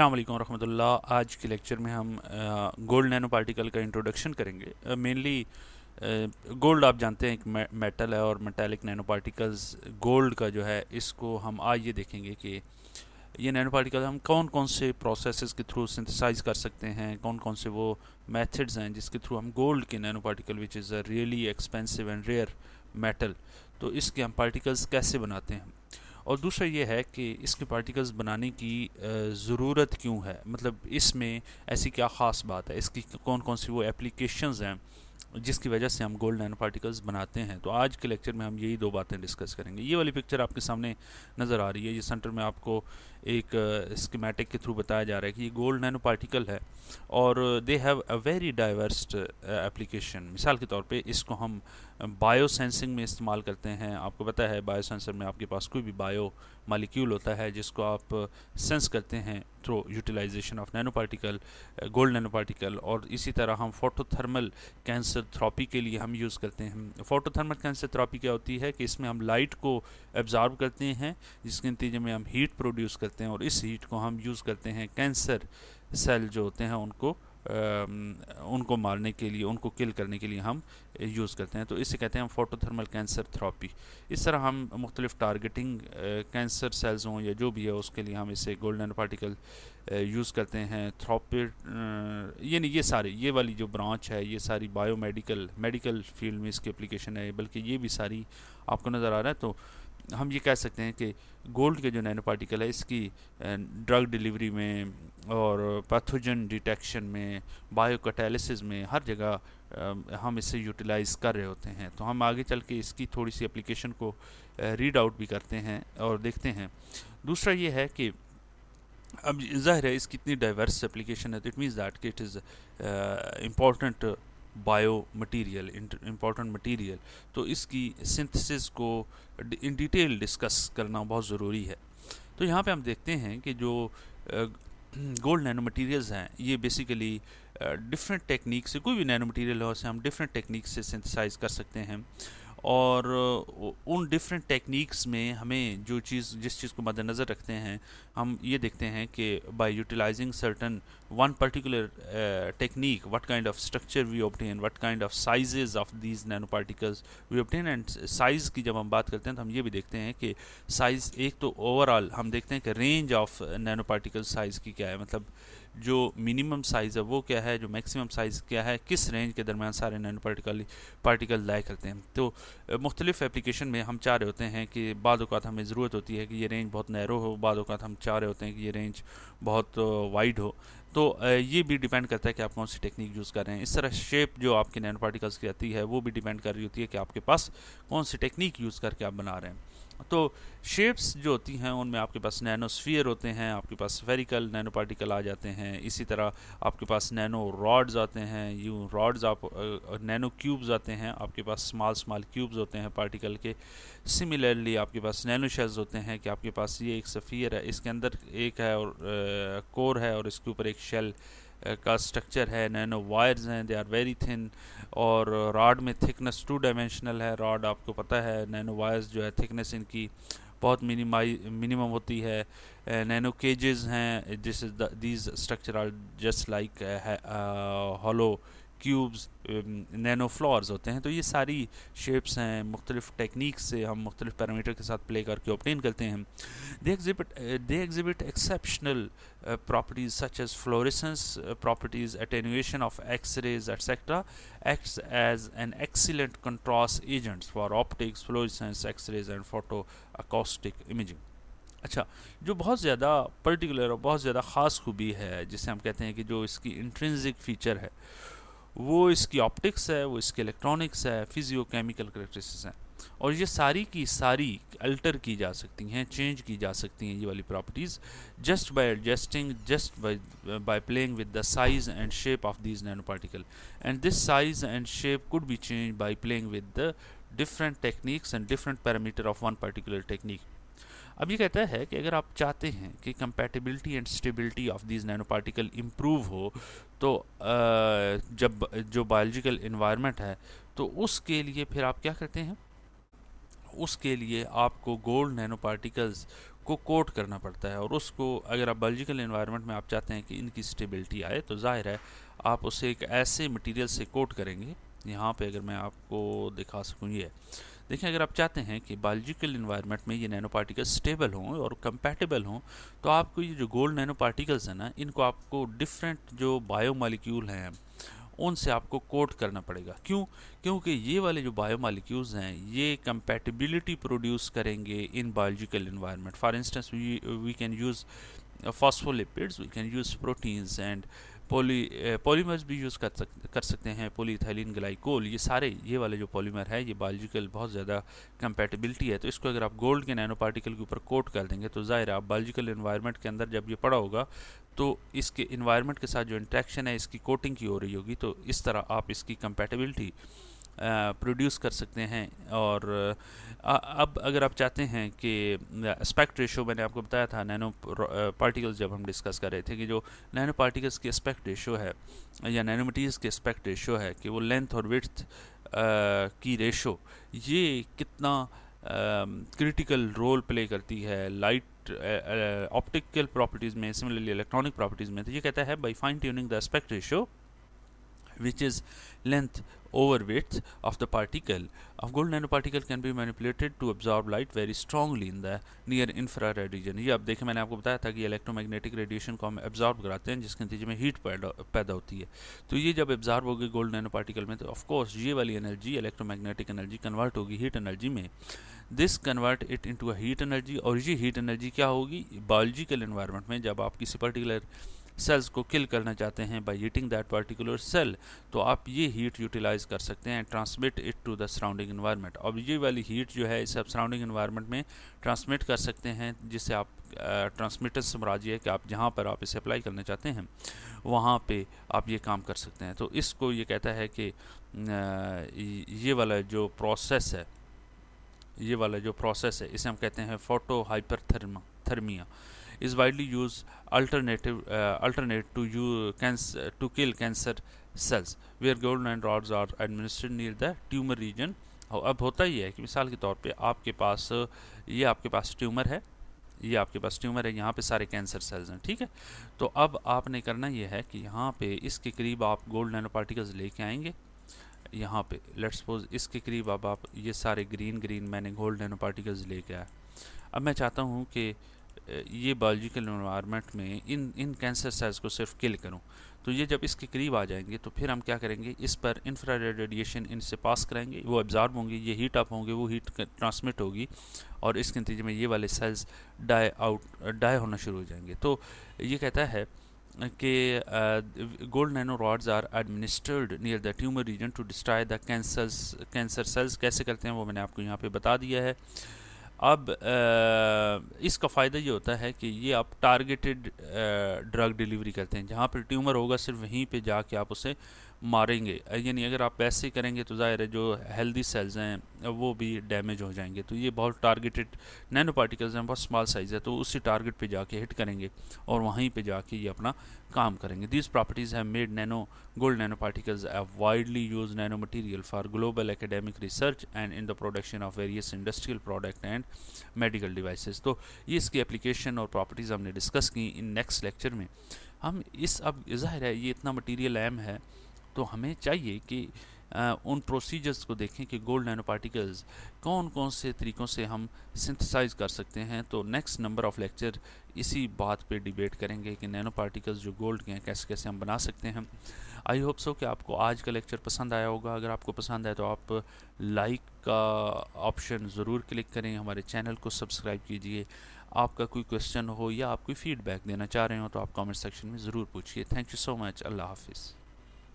अल्लाम वरहमदिल्ला आज के लेक्चर में हम गोल्ड नैनो पार्टिकल का इंट्रोडक्शन करेंगे मेनली गोल्ड आप जानते हैं एक मेटल है और मेटालिक नैनो पार्टिकल्स गोल्ड का जो है इसको हम आज ये देखेंगे कि ये नैनो पार्टिकल हम कौन कौन से प्रोसेस के थ्रू सिंथेसाइज कर सकते हैं कौन कौन से वो मेथड्स हैं जिसके थ्रू हम गोल्ड के nano particle which is a really expensive and rare metal तो इसके हम पार्टिकल्स कैसे बनाते हैं और दूसरा ये है कि इसके पार्टिकल्स बनाने की ज़रूरत क्यों है मतलब इसमें ऐसी क्या ख़ास बात है इसकी कौन कौन सी वो एप्लीकेशंस हैं जिसकी वजह से हम गोल्ड नैनो पार्टिकल्स बनाते हैं तो आज के लेक्चर में हम यही दो बातें डिस्कस करेंगे ये वाली पिक्चर आपके सामने नज़र आ रही है ये सेंटर में आपको एक स्कीमेटिक के थ्रू बताया जा रहा है कि ये गोल्ड नैनो पार्टिकल है और they have a very diverse application मिसाल के तौर पे इसको हम बायो सेंसिंग में इस्तेमाल करते हैं आपको पता है बायो सेंसर में आपके पास कोई भी बायो मालिक्यूल होता है जिसको आप सेंस करते हैं through utilization of particle gold nanoparticle और इसी तरह हम फोटोथर्मल कैंसर थ्रापी के लिए हम यूज़ करते हैं फोटोथर्मल कैंसर थ्रापी क्या होती है कि इसमें हम लाइट को एब्जॉर्ब करते हैं जिसके नतीजे में हम हीट प्रोड्यूस करते हैं और इस हीट को हम यूज़ करते हैं कैंसर सेल जो होते हैं उनको उनको मारने के लिए उनको किल करने के लिए हम यूज़ करते हैं तो इसे कहते हैं हम फोटोथर्मल कैंसर थ्रापी इस तरह हम मुख्तलिफ टारगेटिंग कैंसर सेल्स हों या जो भी है उसके लिए हम इसे गोल्डन पार्टिकल यूज़ करते हैं थ्रापिड यानी ये सारे ये वाली जो ब्रांच है ये सारी बायो मेडिकल मेडिकल फील्ड में इसकी अप्लीकेशन है बल्कि ये भी सारी आपको नज़र आ रहा है तो हम ये कह सकते हैं कि गोल्ड के जो नैनो पार्टिकल है इसकी ड्रग डिलीवरी में और पैथोजन डिटेक्शन में बायोकटालिसिस में हर जगह हम इसे यूटिलाइज़ कर रहे होते हैं तो हम आगे चल के इसकी थोड़ी सी एप्लीकेशन को रीड आउट भी करते हैं और देखते हैं दूसरा ये है कि अब जाहिर है इसकी इतनी डाइवर्स एप्लीकेशन है तो इट मीन्स दैट कि it is important bio material important material तो इसकी सिंथेसिस को इन डिटेल डिस्कस करना बहुत ज़रूरी है तो यहाँ पे हम देखते हैं कि जो गोल्ड नैनो मटीरियल्स हैं ये बेसिकली डिफरेंट टेक्निक से कोई भी नैनो मटीरियल हो उसे हम डिफरेंट टेक्निक से सिंथेसाइज कर सकते हैं और उन डिफरेंट टेक्निक्स में हमें जो चीज़ जिस चीज़ को मद्देनज़र रखते हैं हम ये देखते हैं कि by utilizing certain one particular technique what kind of structure we obtain what kind of sizes of these nano particles we obtain and size की जब हम बात करते हैं तो हम ये भी देखते हैं कि साइज़ एक तो ओवरऑल हम देखते हैं कि range of nano particle size की क्या है मतलब जो मिनिमम साइज़ है वो क्या है जो मैक्सिमम साइज़ क्या है किस रेंज के दरमियान सारे नैनो पार्टिकल पार्टिकल लाए करते हैं तो मुख्तलिफ एप्लीकेशन में हम चाह रहे होते हैं कि बाद अवत हमें ज़रूरत होती है कि ये रेंज बहुत नैरो हो बाद अवत हम चाह रहे होते हैं कि ये रेंज बहुत वाइड हो तो ये भी डिपेंड करता है कि आप कौन सी टेक्निक यूज़ कर रहे हैं इस तरह शेप जो आपके नैनो पार्टिकल्स की आती है वो भी डिपेंड कर रही होती है कि आपके पास कौन सी टेक्निक यूज़ करके आप बना रहे हैं तो शेप्स जो होती हैं उनमें आपके पास नैनोस्फीयर होते हैं आपके पास स्फेरिकल नैनो पार्टिकल आ जाते हैं इसी तरह आपके पास नैनो रॉड्स आते हैं यूँ रॉड्स आप नैनो क्यूब्स आते हैं आपके पास स्मॉल स्मॉल क्यूब्स होते हैं पार्टिकल के सिमिलरली आपके पास नैनो शेल्स होते हैं कि आपके पास ये एक सफ़ियर है इसके अंदर एक है और कोर है और इसके ऊपर एक शेल का स्ट्रक्चर है नैनो वायर्स हैं दे आर वेरी थिन और रॉड में थिकनेस टू डायमेंशनल है रॉड आपको पता है नैनो वायर्स जो है थिकनेस इनकी बहुत मिनिमाई मिनिमम होती है नैनो केजेस हैं this is these structure are just like hollow cubes nano flowers होते हैं तो ये सारी शेप्स हैं मुख्तलिफ टेक्निक से हम मुख्तलिफ पैरामीटर के साथ प्ले करके ऑप्टेन करते हैं they exhibit they exhibit exceptional properties such as fluorescence properties attenuation of X-rays etcetera acts as an excellent contrast agents for optics X X-rays and photo acoustic imaging अच्छा जो बहुत ज़्यादा particular और बहुत ज़्यादा ख़ास खूबी है जिसे हम कहते हैं कि जो इसकी इंट्रेंसिक फ़ीचर है वो इसकी ऑप्टिक्स है वो इसके इलेक्ट्रॉनिक्स है फिजियोकेमिकल करेक्टरिस्टिक्स हैं और ये सारी की सारी अल्टर की जा सकती हैं चेंज की जा सकती हैं ये वाली properties just by adjusting just by by playing with the size and shape of this nano particle and this size and shape could be change by playing with the different techniques and different parameter of one particular technique अब ये कहता है कि अगर आप चाहते हैं कि compatibility and stability of these nano particle improve हो तो जब जो बायोलॉजिकल इन्वायरमेंट है तो उसके लिए फिर आप क्या करते हैं उसके लिए आपको गोल्ड नैनो पार्टिकल्स को कोट करना पड़ता है और उसको अगर आप बायोलॉजिकल इन्वायरमेंट में आप चाहते हैं कि इनकी स्टेबिलिटी आए तो जाहिर है आप उसे एक ऐसे मटेरियल से कोट करेंगे यहाँ पे अगर मैं आपको दिखा सकूँ ये देखिए अगर आप चाहते हैं कि बायोलॉजिकल इन्वायरमेंट में ये नैनो पार्टिकल स्टेबल हों और कंपैटिबल हों तो आपको ये जो गोल्ड नैनो पार्टिकल्स हैं ना इनको आपको डिफरेंट जो बायोमालिक्यूल हैं उनसे आपको कोट करना पड़ेगा क्यों क्योंकि ये वाले जो बायोमालिक्यूल्स हैं ये कंपैटिबिलिटी प्रोड्यूस करेंगे in biological environment for instance we we can use phospholipids we can use proteins and poly polymers eh, भी यूज़ कर सक कर सकते हैं पोलीथाइलिन ग्लाइकोल ये सारे ये वाले जो पॉलीमर है ये बायोलॉजिकल बहुत ज़्यादा कंपेटिबिलिटी है तो इसको अगर आप गोल्ड के नैनो पार्टिकल के ऊपर कोट कर देंगे तो ज़ाहिर आप बायोलॉजिकल इन्वायरमेंट के अंदर जब ये पड़ा होगा तो इसके इन्वायरमेंट के साथ जो इंट्रैक्शन है इसकी कोटिंग की हो रही होगी तो इस तरह आप इसकी कंपेटिबिलिटी प्रोड्यूस कर सकते हैं और अब अगर आप चाहते हैं कि एस्पेक्ट रेशो मैंने आपको बताया था नैनो पार्टिकल्स जब हम डिस्कस कर रहे थे कि जो नैनो पार्टिकल्स की एस्पेक्ट रेशो है या नैनो मटीरियल्स की एस्पेक्ट रेशो है कि वो लेंथ और विथ की रेशो ये कितना क्रिटिकल रोल प्ले करती है लाइट ऑप्टिकल प्रॉपर्टीज़ में सिमिलरली इलेक्ट्रॉनिक प्रॉपर्टीज़ में तो ये कहता है by fine tuning the aspect ratio which is length over width of the particle of gold nanoparticle can be manipulated to absorb light very strongly in the near infrared region ये अब देखें मैंने आपको बताया था कि इलेक्ट्रोमैग्नेटिक रेडिएशन को हम एब्जॉर्ब कराते हैं जिसके नतीजे में हीट पैदा होती है तो ये जब एब्जॉर्ब होगी गोल्ड नैनो पार्टिकल में तो ऑफकोर्स ये वाली एनर्जी इलेक्ट्रोमैग्नेटिक एनर्जी कन्वर्ट होगी हीट एनर्जी में this convert it into a heat energy और ये हीट एनर्जी क्या होगी बायोलॉजिकल इन्वायरमेंट में जब आप किसी पर्टिकुलर सेल्स को किल करना चाहते हैं by heating that particular cell तो आप ये हीट यूटिलाइज कर सकते हैं transmit it to the surrounding environment अब ये वाली हीट जो है इसे आप सराउंडिंग इन्वायरमेंट में ट्रांसमिट कर सकते हैं जिससे आप ट्रांसमिटर से मराज है कि आप जहाँ पर आप इसे अप्लाई करना चाहते हैं वहाँ पे आप ये काम कर सकते हैं तो इसको ये कहता है कि ये वाला जो प्रोसेस है ये वाला जो प्रोसेस है इसे हम कहते हैं photo hyper therma thermia is widely used alternative uh, alternate to you cancer to kill cancer cells where goldenrod rods are administered near the tumor region अब होता ही है कि मिसाल के तौर पे आपके पास ये आपके पास ट्यूमर है ये आपके पास ट्यूमर है यहाँ पे सारे कैंसर सेल्स हैं ठीक है तो अब आपने करना ये है कि यहाँ पे इसके करीब आप गोल्ड नैनो पार्टिकल्स लेके आएंगे यहाँ पे लेट्स सपोज इसके करीब अब आप ये सारे ग्रीन ग्रीन मैंने गोल्ड नैनो पार्टिकल्स लेके आया अब मैं चाहता हूँ कि ये बायोलॉजिकल इन्वायरमेंट में इन इन कैंसर सेल्स को सिर्फ किल करूँ तो ये जब इसके करीब आ जाएंगे तो फिर हम क्या करेंगे इस पर इंफ्रा रेडिएशन इनसे पास कराएंगे वो एब्जॉर्ब होंगे ये हीट अप होंगे वो हीट ट्रांसमिट होगी और इसके नतीजे में ये वाले सेल्स डाई आउट डाई होना शुरू हो जाएंगे तो ये कहता है कि gold nano rods are administered near the tumour region to destroy the cancer cancer cells कैसे करते हैं वो मैंने आपको यहाँ पर बता दिया है uh, अब आ, इसका फ़ायदा ये होता है कि ये आप टारगेटेड ड्रग डिलीवरी करते हैं जहाँ पर ट्यूमर होगा सिर्फ वहीं पे जाके आप उसे मारेंगे यानी अगर आप ऐसे करेंगे तो ज़ाहिर है जो हेल्दी सेल्स हैं वो भी डैमेज हो जाएंगे तो ये बहुत टारगेटेड नैनो पार्टिकल्स हैं बहुत स्मॉल साइज़ है तो उसी टारगेट पे जाके हिट करेंगे और वहीं पे जाके ये अपना काम करेंगे this properties have made nano gold nano particles a widely use nano material for global academic research and in the production of various industrial product and medical devices तो ये इसकी एप्लीकेशन और प्रॉपर्टीज़ हमने डिस्कस की in next lecture में हम इस अब जाहिर है ये इतना मटीरियल एम है तो हमें चाहिए कि आ, उन प्रोसीजर्स को देखें कि गोल्ड नैनो पार्टिकल्स कौन कौन से तरीक़ों से हम सिंथेसाइज कर सकते हैं तो नेक्स्ट नंबर ऑफ़ लेक्चर इसी बात पे डिबेट करेंगे कि नैनो पार्टिकल्स जो गोल्ड के हैं कैसे कैसे हम बना सकते हैं आई होप सो कि आपको आज का लेक्चर पसंद आया होगा अगर आपको पसंद आए तो आप लाइक का ऑप्शन ज़रूर क्लिक करें हमारे चैनल को सब्सक्राइब कीजिए आपका कोई क्वेश्चन हो या आप कोई फीडबैक देना चाह रहे हो तो आप कमेंट सेक्शन में ज़रूर पूछिए thank you so much Allah हाफिज़